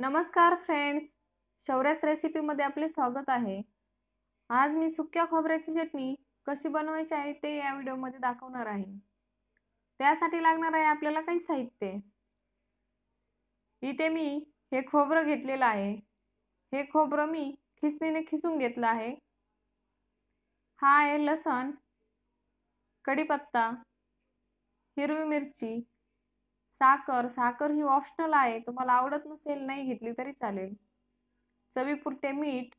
नमस्कार फ्रेंड्स शौर्यास रेसिपीमध्ये आपले स्वागत आहे आज मी सुक्या खोबऱ्याची चटणी कशी बनवायची आहे ते या व्हिडिओमध्ये दाखवणार आहे त्यासाठी लागणार आहे आपल्याला काही साहित्य इथे मी हे खोबरं घेतलेलं आहे हे खोबरं मी खिसणीने खिसून घेतलं आहे हा आहे लसण कढीपत्ता हिरवी मिरची साखर साखर ही ऑप्शनल आहे तुम्हाला आवडत नसेल नाही घेतली तरी चालेल चवीपुरते मीठ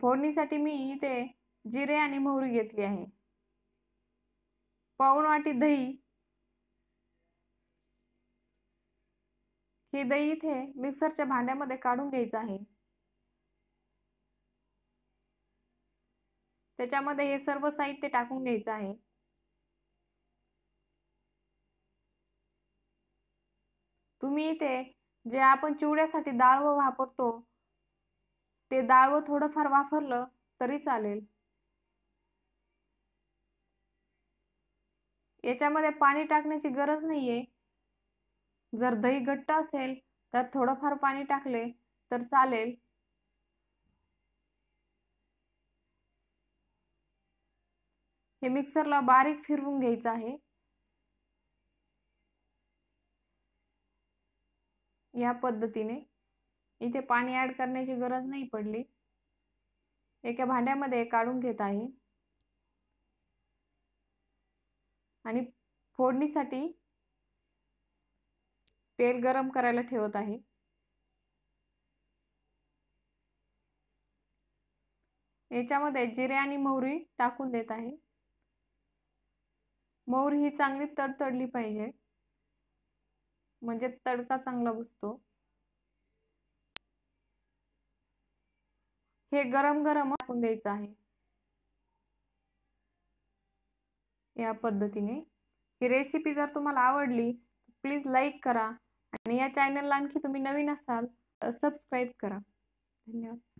फोडणीसाठी मी इथे जिरे आणि मोहरी घेतली आहे पावण वाटी दही हे दही इथे मिक्सरच्या भांड्यामध्ये काढून घ्यायचं आहे त्याच्यामध्ये हे सर्व साहित्य टाकून घ्यायचं आहे मी इथे जे आपण चिवड्यासाठी डाळ वापरतो ते डाळ व थोडंफार वापरलं तरी चालेल याच्यामध्ये पाणी टाकण्याची गरज नाहीये जर दही घट्ट असेल तर थोडंफार पाणी टाकले तर चालेल हे मिक्सरला बारीक फिरवून घ्यायचं आहे या पद्धतीने इथे पाणी ॲड करण्याची गरज नाही पडली एका भांड्यामध्ये काढून घेत आहे आणि फोडणीसाठी तेल गरम करायला ठेवत आहे याच्यामध्ये जिरे आणि मोहरी टाकून देत आहे मोहरी ही चांगली तडतडली पाहिजे म्हणजे तडका चांगला बसतो हे गरम गरम आपण द्यायचं आहे या पद्धतीने ही रेसिपी जर तुम्हाला आवडली प्लीज लाईक करा आणि या चॅनलला आणखी तुम्ही नवीन असाल तर सबस्क्राईब करा धन्यवाद